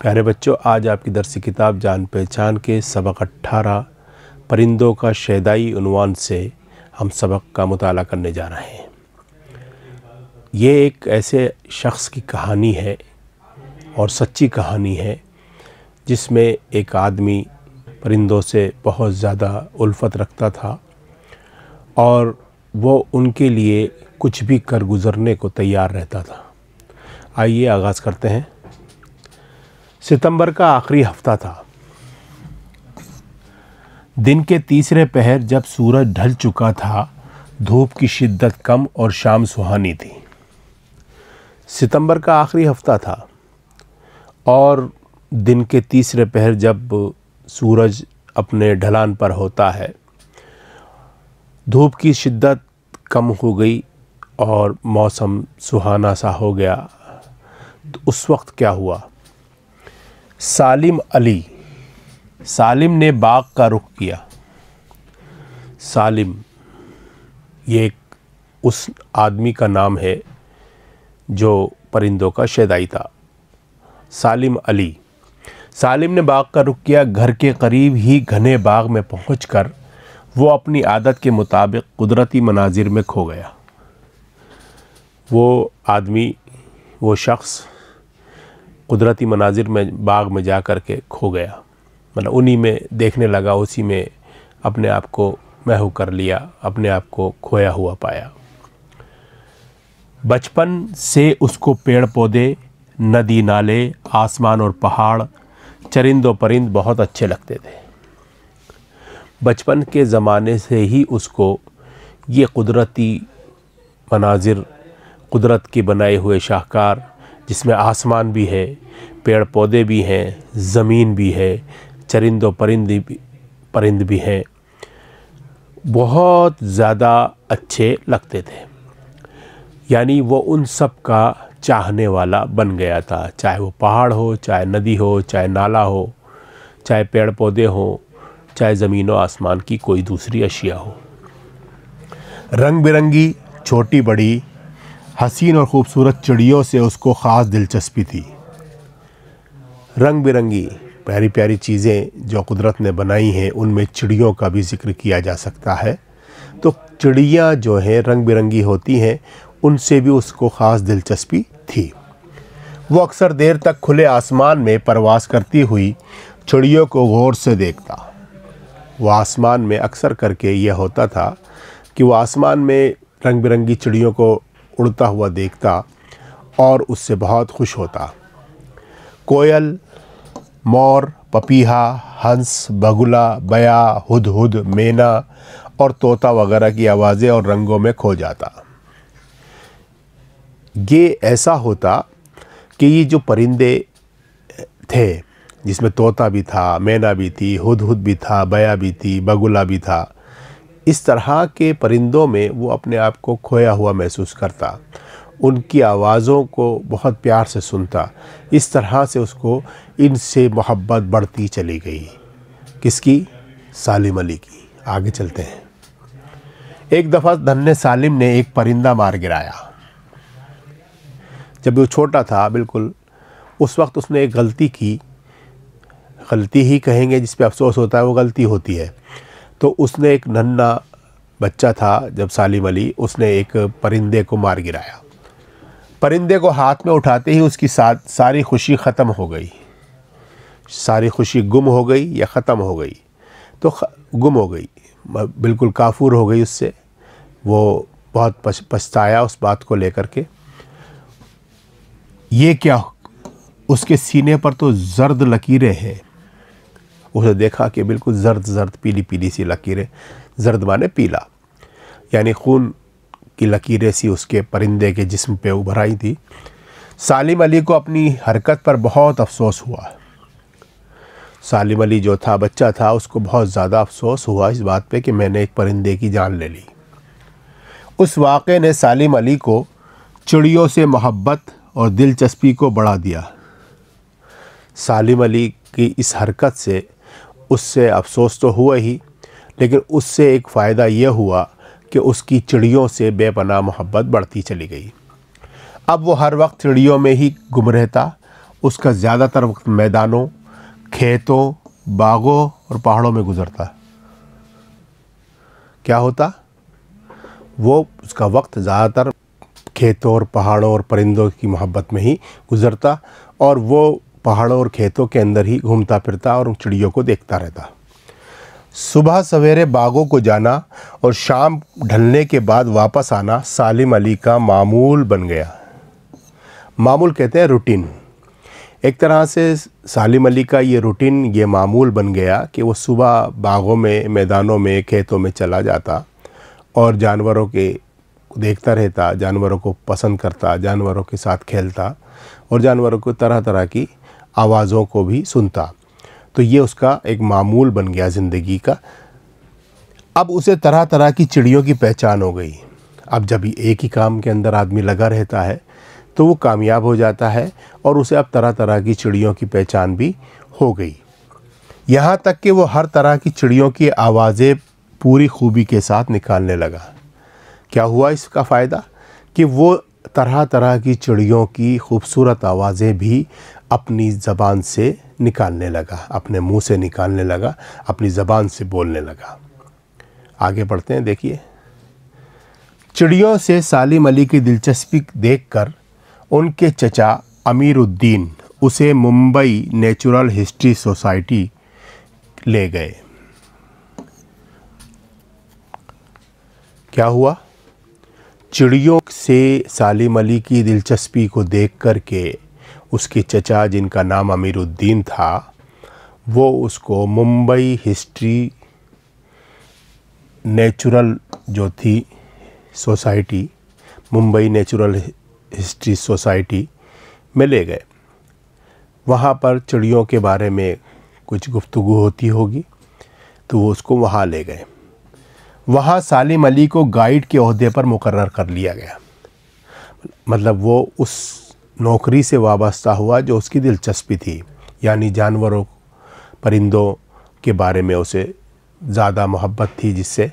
प्यारे बच्चों आज आपकी दरसी किताब जान पहचान के सबक अट्ठारह परिंदों का शैदाई उनवान से हम सबक का मताल करने जा रहे हैं ये एक ऐसे शख्स की कहानी है और सच्ची कहानी है जिसमें एक आदमी परिंदों से बहुत ज़्यादा उल्फत रखता था और वो उनके लिए कुछ भी कर गुज़रने को तैयार रहता था आइए आगाज़ करते हैं सितंबर का आखिरी हफ्ता था दिन के तीसरे पहर जब सूरज ढल चुका था धूप की शिद्दत कम और शाम सुहानी थी सितंबर का आखिरी हफ्ता था और दिन के तीसरे पहर जब सूरज अपने ढलान पर होता है धूप की शिद्दत कम हो गई और मौसम सुहाना सा हो गया तो उस वक्त क्या हुआ सालिम अली सालिम ने बाग का रुख किया सालिम ये एक उस आदमी का नाम है जो परिंदों का शेदाई था सालिम अली सालिम ने बाग का रुख किया घर के करीब ही घने बाग में पहुँच कर वो अपनी आदत के मुताबिक कुदरती मनाजिर में खो गया वो आदमी वो शख्स कुदरती मनाजिर में बाग में जा कर के खो गया मतलब उन्हीं में देखने लगा उसी में अपने आप को महू कर लिया अपने आप को खोया हुआ पाया बचपन से उसको पेड़ पौधे नदी नाले आसमान और पहाड़ चरिंद और परिंद बहुत अच्छे लगते थे बचपन के ज़माने से ही उसको ये कुदरती मनाजिर कुदरत के बनाए हुए शाहकार जिसमें आसमान भी है पेड़ पौधे भी हैं ज़मीन भी है चरिंदो परिंद भी परिंद भी हैं बहुत ज़्यादा अच्छे लगते थे यानी वो उन सब का चाहने वाला बन गया था चाहे वो पहाड़ हो चाहे नदी हो चाहे नाला हो चाहे पेड़ पौधे हों चाहे ज़मीन व आसमान की कोई दूसरी अशिया हो रंग बिरंगी छोटी बड़ी हसीन और ख़ूबसूरत चिड़ियों से उसको ख़ास दिलचस्पी थी रंग बिरंगी प्यारी प्यारी चीज़ें जो कुदरत ने बनाई हैं उनमें चिड़ियों का भी जिक्र किया जा सकता है तो चिड़ियाँ जो हैं रंग बिरंगी होती हैं उनसे भी उसको ख़ास दिलचस्पी थी वो अक्सर देर तक खुले आसमान में परवास करती हुई चिड़ियों को गौर से देखता वह आसमान में अक्सर करके यह होता था कि वह आसमान में रंग बिरंगी चिड़ियों को उड़ता हुआ देखता और उससे बहुत खुश होता कोयल मोर पपीहा हंस बगुला बया हुदहुद मेना और तोता वगैरह की आवाज़ें और रंगों में खो जाता ये ऐसा होता कि ये जो परिंदे थे जिसमें तोता भी था मैना भी थी हुदहुद भी था बया भी थी बगुला भी था इस तरह के परिंदों में वो अपने आप को खोया हुआ महसूस करता उनकी आवाज़ों को बहुत प्यार से सुनता इस तरह से उसको इनसे मोहब्बत बढ़ती चली गई किसकी सालिम अली की आगे चलते हैं एक दफ़ा धन्य सालिम ने एक परिंदा मार गिराया जब वो छोटा था बिल्कुल उस वक्त उसने एक गलती की गलती ही कहेंगे जिस पे अफसोस होता है वो गलती होती है तो उसने एक नन्ना बच्चा था जब सालिम अली उसने एक परिंदे को मार गिराया परिंदे को हाथ में उठाते ही उसकी साथ सारी खुशी ख़त्म हो गई सारी खुशी गुम हो गई या ख़त्म हो गई तो गुम हो गई बिल्कुल काफूर हो गई उससे वो बहुत पछताया उस बात को लेकर के ये क्या उसके सीने पर तो जर्द लकीरें हैं उसने देखा कि बिल्कुल जर्द जर्द पीली पीली सी लकीरें जर्द माने पीला यानी खून की लकीरें सी उसके परिंदे के जिस्म पे उभर आई थी सालिम अली को अपनी हरकत पर बहुत अफसोस हुआ सालिम अली जो था बच्चा था उसको बहुत ज़्यादा अफसोस हुआ इस बात पे कि मैंने एक परिंदे की जान ले ली उस वाक़े ने सालिम अली को चिड़ियों से मोहब्बत और दिलचस्पी को बढ़ा दिया सालिम अली की इस हरकत से उससे अफसोस तो हुआ ही लेकिन उससे एक फ़ायदा यह हुआ कि उसकी चिड़ियों से बेपनाह मोहब्बत बढ़ती चली गई अब वो हर वक्त चिड़ियों में ही गुम रहता उसका ज़्यादातर वक्त मैदानों खेतों बागों और पहाड़ों में गुजरता क्या होता वो उसका वक्त ज़्यादातर खेतों और पहाड़ों और परिंदों की मोहब्बत में ही गुज़रता और वो पहाड़ों और खेतों के अंदर ही घूमता फिरता और चिड़ियों को देखता रहता सुबह सवेरे बागों को जाना और शाम ढलने के बाद वापस आना सालिम अली का मामूल बन गया मामूल कहते हैं रूटीन एक तरह से सालिम अली का ये रूटीन ये मामूल बन गया कि वो सुबह बागों में मैदानों में खेतों में चला जाता और जानवरों के देखता रहता जानवरों को पसंद करता जानवरों के साथ खेलता और जानवरों को तरह तरह की आवाज़ों को भी सुनता तो ये उसका एक मामूल बन गया ज़िंदगी का अब उसे तरह तरह की चिड़ियों की पहचान हो गई अब जब एक ही काम के अंदर आदमी लगा रहता है तो वो कामयाब हो जाता है और उसे अब तरह तरह की चिड़ियों की पहचान भी हो गई यहाँ तक कि वो हर तरह की चिड़ियों की आवाज़ें पूरी खूबी के साथ निकालने लगा क्या हुआ इसका फ़ायदा कि वो तरह तरह की चिड़ियों की खूबसूरत आवाज़ें भी अपनी ज़बान से निकालने लगा अपने मुंह से निकालने लगा अपनी ज़बान से बोलने लगा आगे बढ़ते हैं देखिए चिड़ियों से सालिम अली की दिलचस्पी देखकर उनके चचा अमीरुद्दीन उसे मुंबई नेचुरल हिस्ट्री सोसाइटी ले गए क्या हुआ चिड़ियों से सालिम अली की दिलचस्पी को देख कर के उसके चचा जिनका नाम अमीरुद्दीन था वो उसको मुंबई हिस्ट्री नेचुरल जो थी society Mumbai natural history society में ले गए वहाँ पर चिड़ियों के बारे में कुछ गुफ्तु होती होगी तो वो उसको वहाँ ले गए वहाँ सालिम अली को गाइड के अहदे पर मुकर कर लिया गया मतलब वो उस नौकरी से वाबस्ता हुआ जो उसकी दिलचस्पी थी यानी जानवरों परिंदों के बारे में उसे ज़्यादा मोहब्बत थी जिससे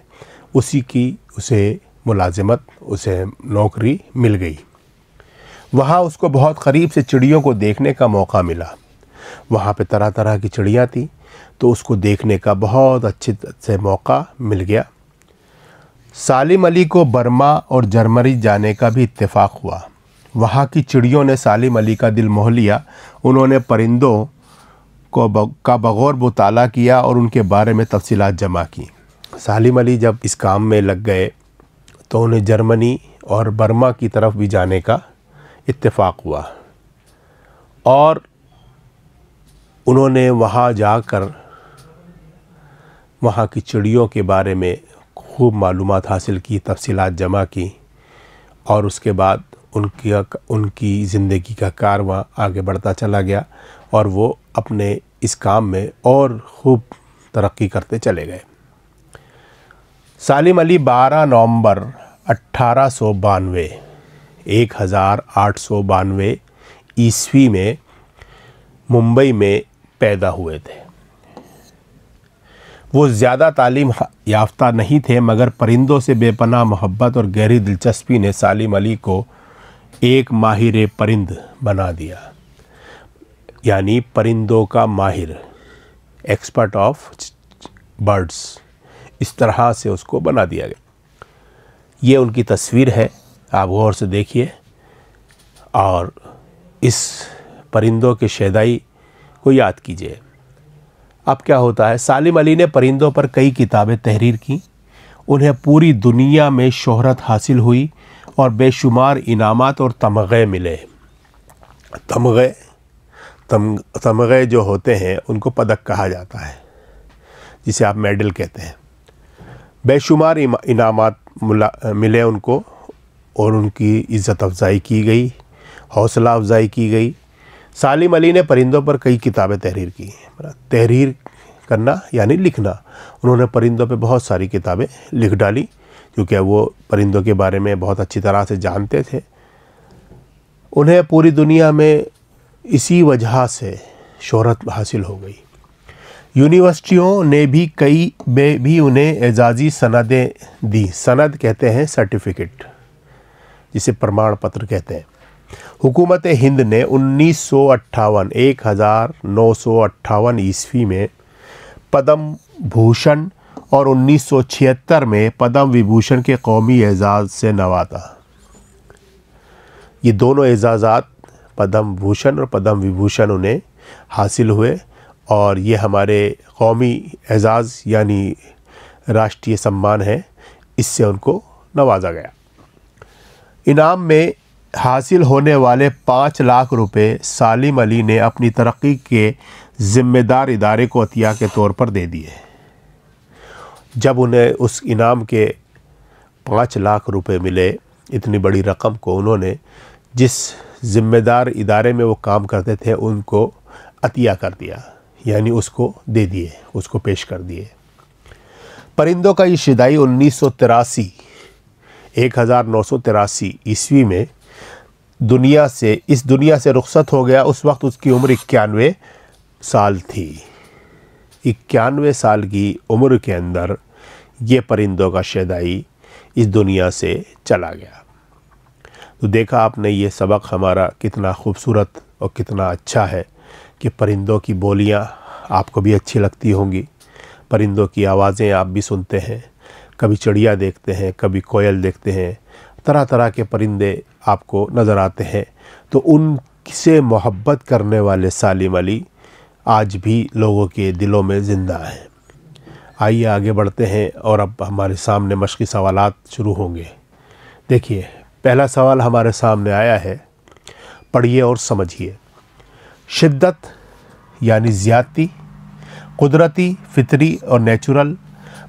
उसी की उसे मुलाजमत उसे नौकरी मिल गई वहाँ उसको बहुत करीब से चिड़ियों को देखने का मौका मिला वहाँ पे तरह तरह की चिड़ियाँ थी तो उसको देखने का बहुत अच्छे से मौका मिल गया सालिम अली को बर्मा और जर्मनी जाने का भी इत्तेफाक हुआ वहाँ की चिड़ियों ने सालिम अली का दिल मोह लिया उन्होंने परिंदों को का बगौर मुताला किया और उनके बारे में तफसीलात जमा की सालिम अली जब इस काम में लग गए तो उन्हें जर्मनी और बर्मा की तरफ भी जाने का इत्तेफाक हुआ और उन्होंने वहाँ जाकर वहाँ की चिड़ियों के बारे में खूब मालूम हासिल की तफसीत जमा की और उसके बाद उनकी उनकी ज़िंदगी का कारवा आगे बढ़ता चला गया और वो अपने इस काम में और खूब तरक्की करते चले गए सालिम अली 12 नवंबर अट्ठारह सौ बानवे एक हज़ार आठ सौ बानवे ईस्वी में मुंबई में पैदा हुए थे वो ज़्यादा तालीम याफ्ता नहीं थे मगर परिंदों से बेपना मोहब्बत और गहरी दिलचस्पी ने सालिम अली को एक माहिर परिंद बना दिया यानी परिंदों का माहिर एक्सपर्ट ऑफ बर्ड्स इस तरह से उसको बना दिया गया ये उनकी तस्वीर है आप गौर से देखिए और इस परिंदों की शैदाई को याद कीजिए अब क्या होता है सालिम अली ने परिंदों पर कई किताबें तहरीर की उन्हें पूरी दुनिया में शोहरत हासिल हुई और बेशुमार इनामात और तमग़े मिले तमग़े तम तमग़े जो होते हैं उनको पदक कहा जाता है जिसे आप मेडल कहते हैं बेशुमार इनामात मिले उनको और उनकी इज़्ज़त अफजाई की गई हौसला अफजाई की गई सालिम अली ने परिंदों पर कई किताबें तहरीर की तहरीर करना यानी लिखना उन्होंने परिंदों पर बहुत सारी किताबें लिख डाली क्योंकि वो परिंदों के बारे में बहुत अच्छी तरह से जानते थे उन्हें पूरी दुनिया में इसी वजह से शहरत हासिल हो गई यूनिवर्सिटियों ने भी कई में भी उन्हें एजाज़ी सनदें दी सनद कहते हैं सर्टिफिकेट जिसे प्रमाण पत्र कहते हैं हुकूमत हिंद ने उन्नीस सौ अट्ठावन एक हज़ार नौ सौ अट्ठावन ईस्वी में पद्म भूषण और 1976 में पद्म विभूषण के कौमी एजाज़ से नवाजा ये दोनों एजाज़ात पद्म भूषण और पद्म विभूषण उन्हें हासिल हुए और ये हमारे कौमी एजाज़ यानी राष्ट्रीय सम्मान है इससे उनको नवाजा गया इनाम में हासिल होने वाले पाँच लाख रुपए सालिम अली ने अपनी तरक्की के ज़िम्मेदार इदारे को अतिया के तौर पर दे दिए जब उन्हें उस इनाम के पाँच लाख रुपए मिले इतनी बड़ी रकम को उन्होंने जिस ज़िम्मेदार इदारे में वो काम करते थे उनको अतिया कर दिया यानी उसको दे दिए उसको पेश कर दिए परिंदों का ये शिदाई उन्नीस सौ तिरासी एक हज़ार नौ सौ तिरासी ईस्वी में दुनिया से इस दुनिया से रुखसत हो गया उस वक्त उसकी उम्र इक्यानवे साल थी इक्यानवे साल की उम्र के अंदर ये परिंदों का शदाई इस दुनिया से चला गया तो देखा आपने ये सबक हमारा कितना खूबसूरत और कितना अच्छा है कि परिंदों की बोलियाँ आपको भी अच्छी लगती होंगी परिंदों की आवाज़ें आप भी सुनते हैं कभी चिड़िया देखते हैं कभी कोयल देखते हैं तरह तरह के परिंदे आपको नज़र आते हैं तो उनसे मोहब्बत करने वाले सालिम अली आज भी लोगों के दिलों में ज़िंदा हैं आइए आगे बढ़ते हैं और अब हमारे सामने मशक़ी सवाल शुरू होंगे देखिए पहला सवाल हमारे सामने आया है पढ़िए और समझिए शिद्दत यानी ज़्यादती कुदरती फितरी और नेचुरल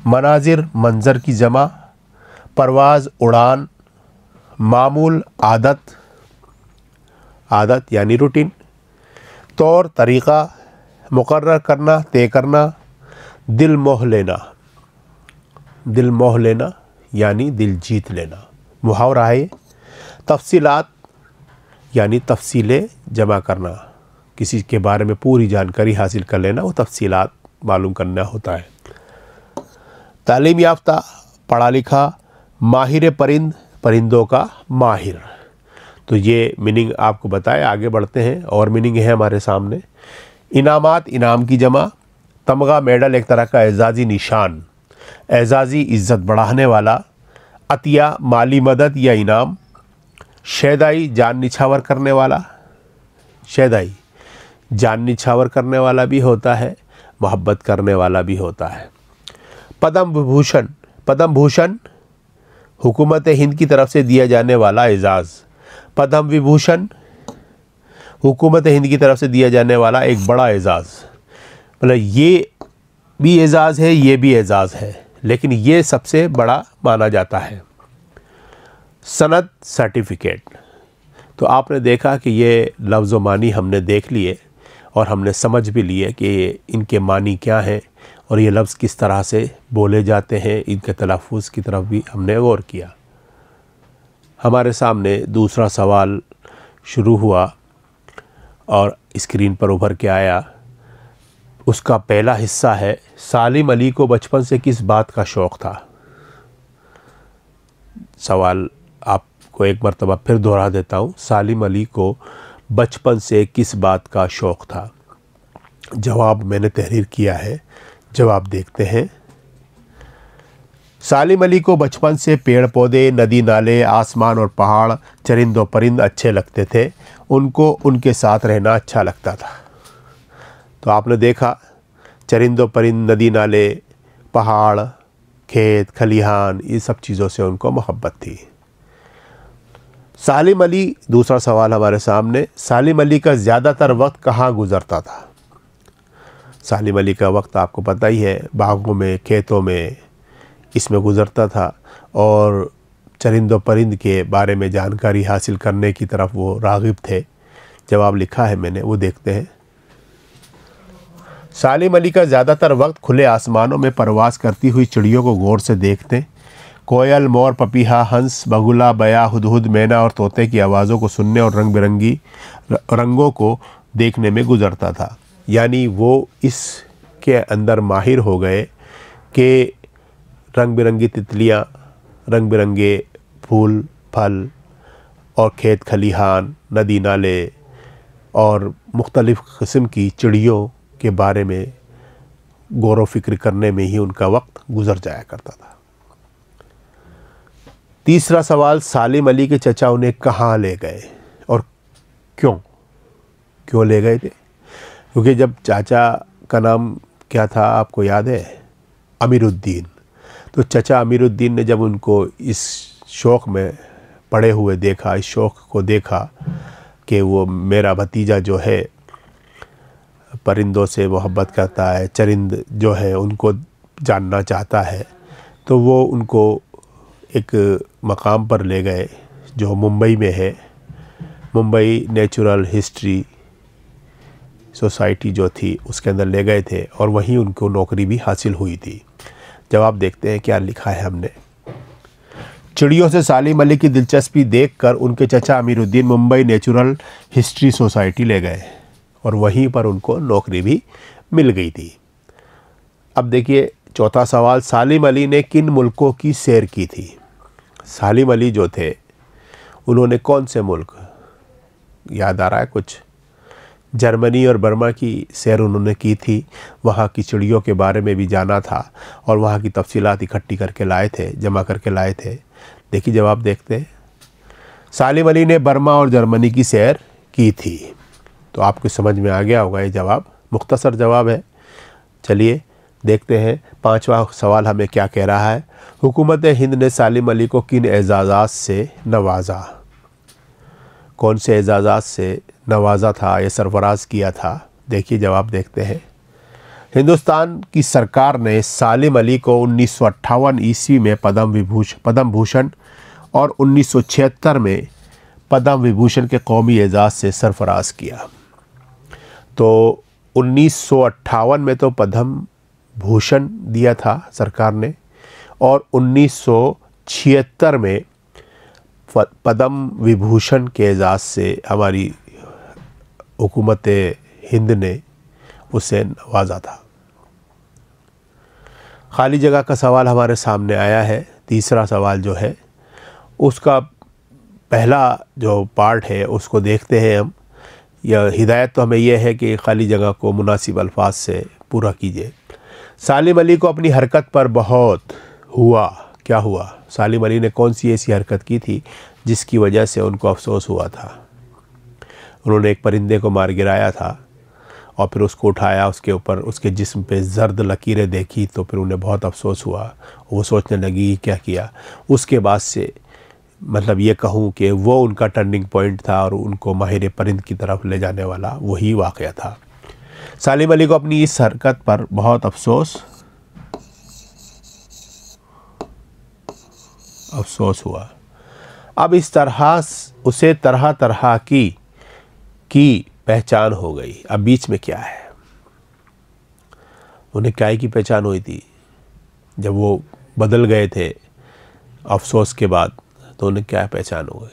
मनाजिर मंज़र की जमा परवाज़ उड़ान मामूल आदत आदत यानी रूटीन तौर तरीक़ा मुकर करना तय करना दिल मोह लेना दिल मोह लेना यानी दिल जीत लेना मुहावरा है तफसीलात यानी तफसीलें जमा करना किसी के बारे में पूरी जानकारी हासिल कर लेना वो तफसीलात मालूम करना होता है तालीम याफ्ता पढ़ा लिखा माहिर परिंद परिंदों का माहिर तो ये मीनिंग आपको बताए आगे बढ़ते हैं और मीनिंग है हमारे सामने इनामात इनाम की जमा तमगा मेडल एक तरह का एजाज़ी निशान एजाज़ी इज़्ज़त बढ़ाने वाला अतिया माली मदद या इनाम शैदाई जान निछावर करने वाला शैदाई जान निछावर करने वाला भी होता है मोहब्बत करने वाला भी होता है पद्म भूषण पद्म भूषण हुकूमत हिंद की तरफ से दिया जाने वाला एजाज़ पद्म विभूषण हुकूमत हिंद की तरफ से दिया जाने वाला एक बड़ा एजाज़ मतलब ये भी एजाज़ है ये भी एजाज़ है लेकिन ये सबसे बड़ा माना जाता है सनद सर्टिफिकेट तो आपने देखा कि ये लफ्ज़ मानी हमने देख लिए और हमने समझ भी लिए कि इनके मानी क्या हैं और ये लफ्ज़ किस तरह से बोले जाते हैं इनके तलफ़ की तरफ भी हमने गौर किया हमारे सामने दूसरा सवाल शुरू हुआ और स्क्रीन पर उभर के आया उसका पहला हिस्सा है सालिम अली को बचपन से किस बात का शौक़ था सवाल आपको एक मरतबा फिर दोहरा देता हूँ सालिम अली को बचपन से किस बात का शौक़ था जवाब मैंने तहरीर किया है जवाब देखते हैं सालिम अली को बचपन से पेड़ पौधे नदी नाले आसमान और पहाड़ चरिंदों परिंद अच्छे लगते थे उनको उनके साथ रहना अच्छा लगता था तो आपने देखा चरिंदो परिंद नदी नाले पहाड़ खेत खलिहान ये सब चीज़ों से उनको मोहब्बत थी सालिम अली दूसरा सवाल हमारे सामने सालिम अली का ज़्यादातर वक्त कहाँ गुज़रता था सालिम अली का वक्त आपको पता ही है बागों में खेतों में इसमें गुज़रता था और चरिंदो परिंद के बारे में जानकारी हासिल करने की तरफ वो रागिब थे जवाब लिखा है मैंने वो देखते हैं सालिम अली का ज़्यादातर वक्त खुले आसमानों में परवास करती हुई चिड़ियों को गौर से देखते कोयल मोर पपीहा हंस बगुला बया हदहुद मैना और तोते की आवाज़ों को सुनने और रंग बिरंगी रंगों को देखने में गुजरता था यानी वो इसके अंदर माहिर हो गए कि रंग बिरंगी तितलियाँ रंग बिरंगे फूल फल और खेत खलिहान नदी नाले और मुख्तलिफ़ कस्म की चिड़ियों के बारे में गौर फिक्र करने में ही उनका वक्त गुजर जाया करता था तीसरा सवाल सालिम अली के चचा उन्हें कहाँ ले गए और क्यों क्यों ले गए थे क्योंकि जब चाचा का नाम क्या था आपको याद है अमीरुद्दीन तो चचा अमीरुद्दीन ने जब उनको इस शौक़ में पड़े हुए देखा इस शौक़ को देखा कि वो मेरा भतीजा जो है परिंदों से मोहब्बत करता है चरिंद जो है उनको जानना चाहता है तो वो उनको एक मकाम पर ले गए जो मुंबई में है मुंबई नेचुरल हिस्ट्री सोसाइटी जो थी उसके अंदर ले गए थे और वहीं उनको नौकरी भी हासिल हुई थी जब आप देखते हैं क्या लिखा है हमने चिड़ियों से साली मलिक की दिलचस्पी देखकर उनके चचा Amiruddin Mumbai natural history society ले गए और वहीं पर उनको नौकरी भी मिल गई थी अब देखिए चौथा सवाल सालिम अली ने किन मुल्कों की सैर की थी सालिम अली जो थे उन्होंने कौन से मुल्क याद आ रहा है कुछ जर्मनी और बर्मा की सैर उन्होंने की थी वहाँ की चिड़ियों के बारे में भी जाना था और वहाँ की तफसीत इकट्ठी करके लाए थे जमा करके लाए थे देखिए जवाब देखते हैं सालिम अली ने बर्मा और जर्मनी की सैर की थी तो आपको समझ में आ गया होगा ये जवाब मुख्तसर जवाब है चलिए देखते हैं पांचवा सवाल हमें क्या कह रहा है हुकूमत हिंद ने सालिम अली को किन एजाजा से नवाजा कौन से एजाज़ात से नवाजा था या सरफराज किया था देखिए जवाब देखते हैं हिंदुस्तान की सरकार ने सालिम अली को उन्नीस सौ अट्ठावन ईस्वी में पद्म विभूष पद्म भूषण और उन्नीस सौ छिहत्तर में पद्म विभूषण के कौमी एजाज़ से सरफराज किया तो उन्नीस में तो पद्म भूषण दिया था सरकार ने और उन्नीस में पद्म विभूषण के एजाज़ से हमारी हुकूमत हिंद ने उसे नवाजा था खाली जगह का सवाल हमारे सामने आया है तीसरा सवाल जो है उसका पहला जो पार्ट है उसको देखते हैं हम या हिदायत तो हमें यह है कि खाली जगह को मुनासिब अल्फाज से पूरा कीजिए सालिम अली को अपनी हरकत पर बहुत हुआ क्या हुआ सालिम अली ने कौन सी ऐसी हरकत की थी जिसकी वजह से उनको अफसोस हुआ था उन्होंने एक परिंदे को मार गिराया था और फिर उसको उठाया उसके ऊपर उसके जिस्म पे जर्द लकीरें देखी तो फिर उन्हें बहुत अफसोस हुआ वो सोचने लगी क्या किया उसके बाद से मतलब ये कहूँ कि वो उनका टर्निंग पॉइंट था और उनको माहिर परिंद की तरफ ले जाने वाला वही वाक़ था सालिम अली को अपनी इस हरकत पर बहुत अफसोस अफसोस हुआ अब इस तरह उसे तरह तरह की की पहचान हो गई अब बीच में क्या है उन्हें क्या की पहचान हुई थी जब वो बदल गए थे अफसोस के बाद तो उन्हें क्या पहचान हुई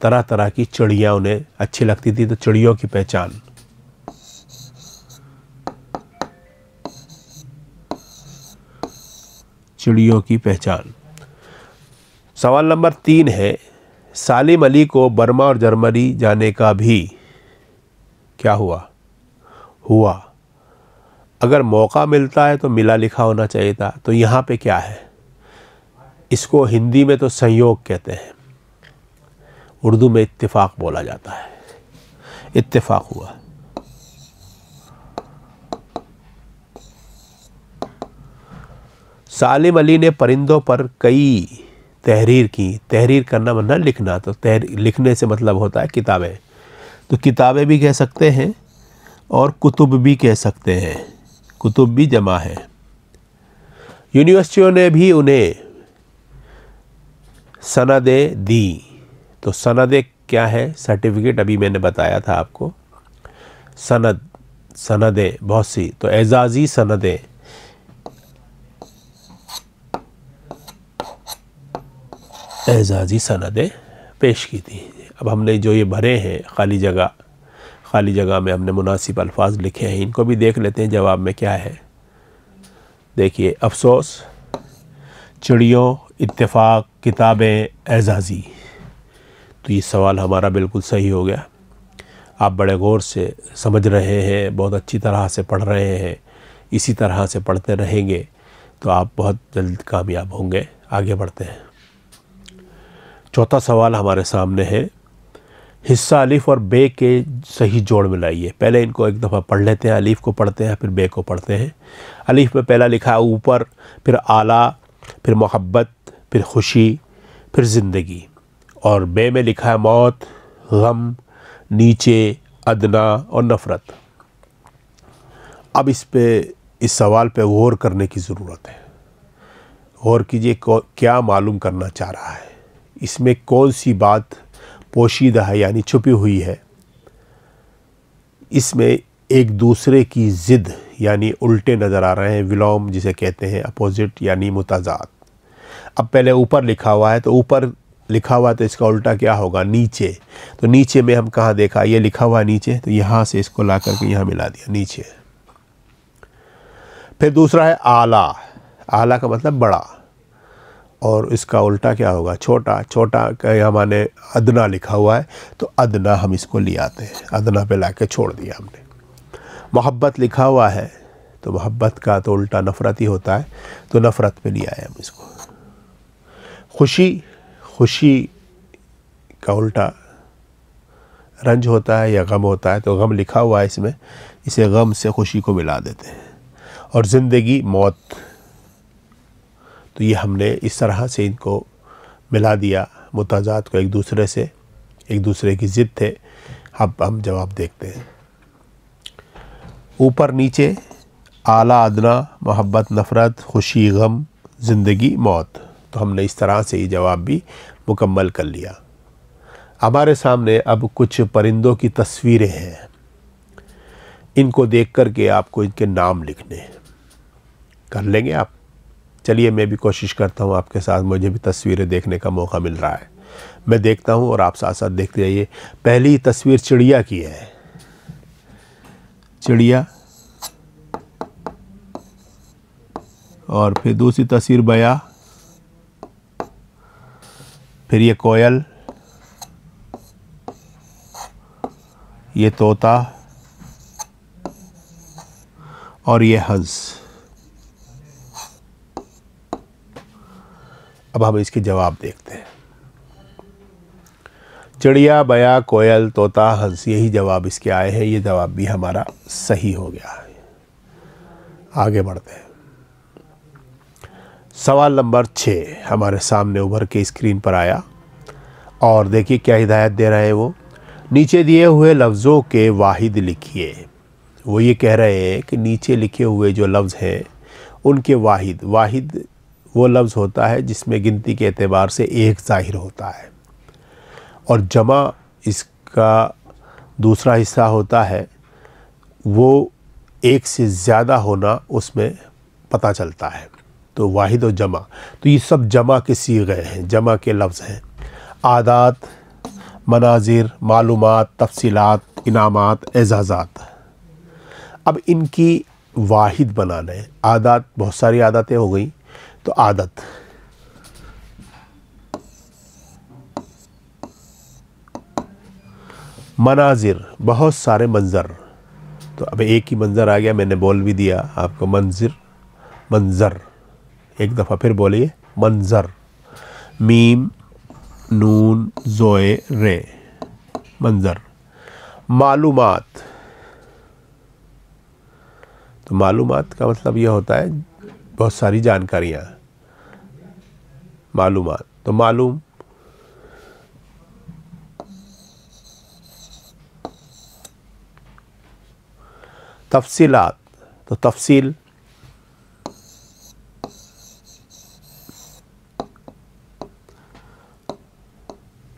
तरह तरह की चिड़िया उन्हें अच्छी लगती थी तो चिड़ियों की पहचान चिड़ियों की पहचान सवाल नंबर तीन है सालिम अली को बर्मा और जर्मनी जाने का भी क्या हुआ हुआ अगर मौका मिलता है तो मिला लिखा होना चाहिए था तो यहाँ पे क्या है इसको हिंदी में तो संयोग कहते हैं उर्दू में इत्तेफाक बोला जाता है इत्तेफाक हुआ सालिम अली ने परिंदों पर कई तहरीर की तहरीर करना बनना लिखना तो तहर लिखने से मतलब होता है किताबें तो किताबें भी कह सकते हैं और कुतुब भी कह सकते हैं कुतुब भी जमा है यूनिवर्सिटियों ने भी उन्हें सनद दी तो सनद क्या है सर्टिफिकेट अभी मैंने बताया था आपको सनद सनदें बहुत सी तो एजाजी सनदें एजाजी सनदें पेश की थी अब हमने जो ये भरे हैं खाली जगह खाली जगह में हमने मुनासिब अल्फाज लिखे हैं इनको भी देख लेते हैं जवाब में क्या है देखिए अफसोस चिड़ियों इतफ़ाक़ किताब एजाज़ी तो ये सवाल हमारा बिल्कुल सही हो गया आप बड़े गौर से समझ रहे हैं बहुत अच्छी तरह से पढ़ रहे हैं इसी तरह से पढ़ते रहेंगे तो आप बहुत जल्द कामयाब होंगे आगे बढ़ते हैं चौथा सवाल हमारे सामने है हिस्सा अलिफ और बे के सही जोड़ मिलाइए पहले इनको एक दफ़ा पढ़ लेते हैं अलिफ को पढ़ते हैं फिर बे को पढ़ते हैं अलिफ में पहला लिखा ऊपर फिर आला फिर मोहब्बत फिर खुशी फिर ज़िंदगी और बे में लिखा है मौत गम नीचे अदना और नफ़रत अब इस पे इस सवाल पे गौर करने की ज़रूरत है गौर कीजिए क्या मालूम करना चाह रहा है इसमें कौन सी बात पोशीदा है यानी छुपी हुई है इसमें एक दूसरे की ज़िद यानी उल्टे नज़र आ रहे हैं विलोम जिसे कहते हैं अपोज़िट यानी मुताजात अब पहले ऊपर लिखा हुआ है तो ऊपर लिखा हुआ है तो इसका उल्टा क्या होगा नीचे तो नीचे में हम कहाँ देखा ये लिखा हुआ नीचे तो यहाँ से इसको ला करके यहाँ मिला दिया नीचे फिर दूसरा है आला आला का मतलब बड़ा और इसका उल्टा क्या होगा छोटा छोटा का हमारे अदना लिखा हुआ है तो अदना हम इसको ले आते हैं अदना पे ला के छोड़ दिया हमने मोहब्बत लिखा हुआ है तो मोहब्बत का तो उल्टा नफ़रत ही होता है तो नफ़रत पे ले आए हम इसको खुशी खुशी का उल्टा रंज होता है या गम होता है तो गम लिखा हुआ है इसमें इसे गम से खुशी को मिला देते हैं और ज़िंदगी मौत तो ये हमने इस तरह से इनको मिला दिया मुताजात को एक दूसरे से एक दूसरे की ज़िद थे अब हम जवाब देखते हैं ऊपर नीचे आला अदना मोहब्बत नफ़रत खुशी गम ज़िंदगी मौत तो हमने इस तरह से ये जवाब भी मुकम्मल कर लिया हमारे सामने अब कुछ परिंदों की तस्वीरें हैं इनको देख कर के आपको इनके नाम लिखने हैं कर लेंगे आप चलिए मैं भी कोशिश करता हूँ आपके साथ मुझे भी तस्वीरें देखने का मौका मिल रहा है मैं देखता हूँ और आप साथ साथ देखते जाइए पहली तस्वीर चिड़िया की है चिड़िया और फिर दूसरी तस्वीर बया फिर ये कोयल ये तोता और ये हंस अब हम इसके जवाब देखते हैं चिड़िया बया कोयल तोता हंस यही जवाब इसके आए हैं ये जवाब भी हमारा सही हो गया है आगे बढ़ते हैं सवाल नंबर छः हमारे सामने उभर के स्क्रीन पर आया और देखिए क्या हिदायत दे रहे हैं वो नीचे दिए हुए लफ्ज़ों के वाहिद लिखिए वो ये कह रहे हैं कि नीचे लिखे हुए जो लफ्ज़ हैं उनके वाहिद वाहिद वो लफ्ज़ होता है जिसमें गिनती के अतबार से एक ज़ाहिर होता है और जमा इसका दूसरा हिस्सा होता है वो एक से ज़्यादा होना उसमें पता चलता है तो वाहिद और जमा तो ये सब जमा के सी गए हैं जमा के लफ्ज़ हैं आदात मनाजिर मालूम तफसीलात इनाम एजाज़ात अब इनकी वाहिद बनाना है आदात बहुत सारी आदतें हो गई तो आदत मनाजिर बहुत सारे मंज़र तो अब एक ही मंज़र आ गया मैंने बोल भी दिया आपको मंजिर मंज़र एक दफ़ा फिर बोलिए मंज़र मीम नून जोए रे मंज़र मालूम तो मालूम का मतलब यह होता है बहुत सारी जानकारियाँ मालूम तो मालूम तफसीलात तो तफसील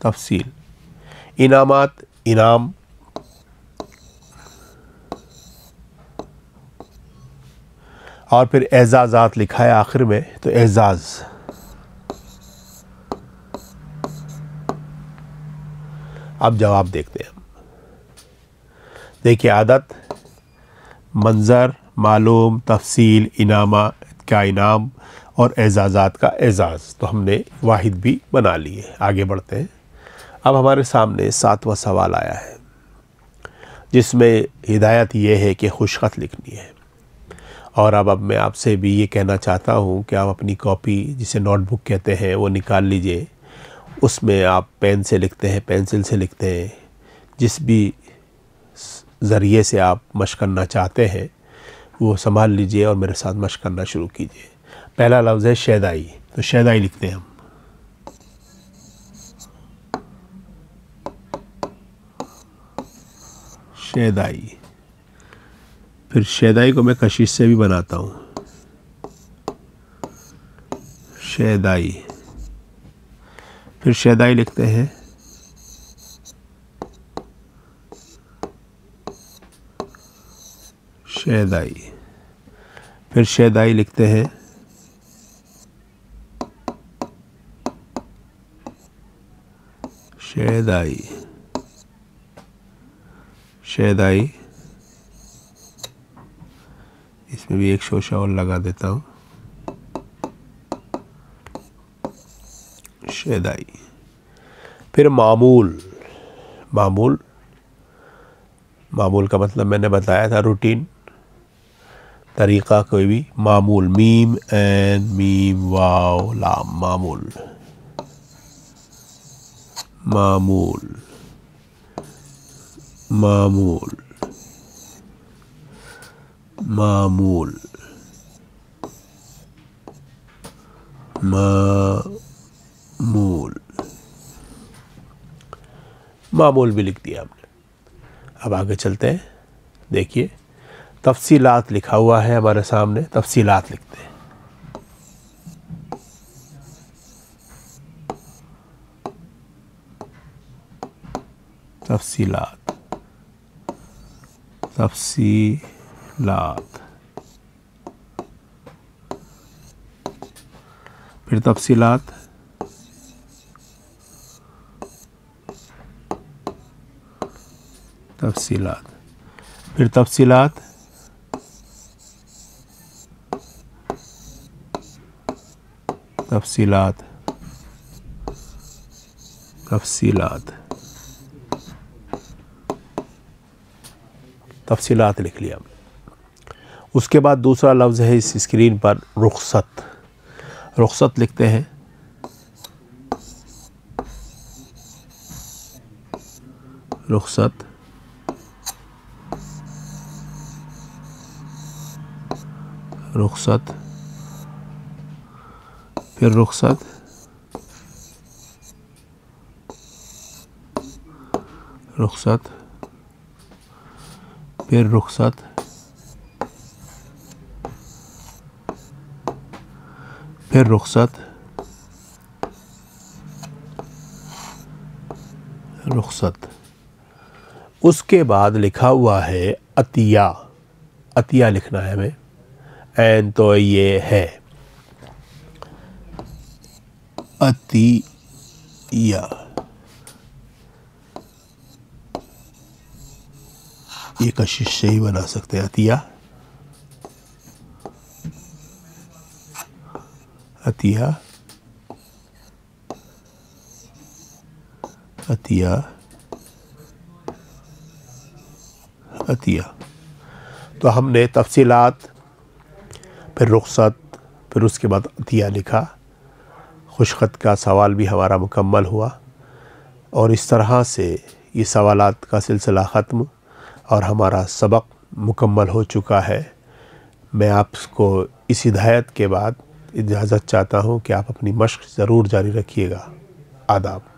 तफसील इनामत इनाम और फिर एजाज़ात लिखा है आखिर में तो एजाज़ अब जवाब देखते हैं देखिए आदत मंज़र मालूम तफसील इनामा का इनाम और एजाज़ात का एजाज़ तो हमने वाहिद भी बना लिए आगे बढ़ते हैं अब हमारे सामने सातवां सवाल आया है जिसमें हिदायत ये है कि खुशखत लिखनी है और अब अब मैं आपसे भी ये कहना चाहता हूँ कि आप अपनी कॉपी जिसे नोटबुक कहते हैं वो निकाल लीजिए उसमें आप पेन से लिखते हैं पेंसिल से लिखते हैं जिस भी ज़रिए से आप मश करना चाहते हैं वो संभाल लीजिए और मेरे साथ मश करना शुरू कीजिए पहला लफ्ज़ है शहदाई तो शहदाई लिखते हैं हम शेदाई फिर शेदाई को मैं कशिश से भी बनाता हूँ शेदाई फिर शेदाई लिखते हैं शेदाई फिर शेदाई लिखते हैं शेदाई शहद आई इसमें भी एक शोशा और लगा देता हूँ शहद आई फिर मामूल मामूल मामूल का मतलब मैंने बताया था रूटीन तरीक़ा कोई भी मामूल मीम एन मीम वाओ लाम मामूल मामूल मामूल मामूल मामूल मामूल भी लिख दिया हमने अब आगे चलते हैं देखिए तफसीलात लिखा हुआ है हमारे सामने तफसीलात लिखते हैं तफसीलात तफसीलात फिर तफसीलात तफसीलात फिर तफसीलात तफसीलात तफसीलात तफसीत लिख लिया उसके बाद दूसरा लफ्ज़ है इस स्क्रीन पर रुखसत रुखसत लिखते हैं रुखसत रुखसत फिर रुखसत रुखसत फिर रुखसत फिर रुखसत रुखसत उसके बाद लिखा हुआ है अतिया अतिया लिखना है हमें एन तो ये है अतिया ये कशिश से ही बना सकते हैं अतिया अतिया अतिया अतिया तो हमने तफसीलात फिर रुखसत फिर उसके बाद अतिया लिखा खुशखत का सवाल भी हमारा मुकम्मल हुआ और इस तरह से ये सवालात का सिलसिला ख़त्म और हमारा सबक मुकम्मल हो चुका है मैं आपको इस हिदायत के बाद इजाज़त चाहता हूँ कि आप अपनी मश्क ज़रूर जारी रखिएगा आदाब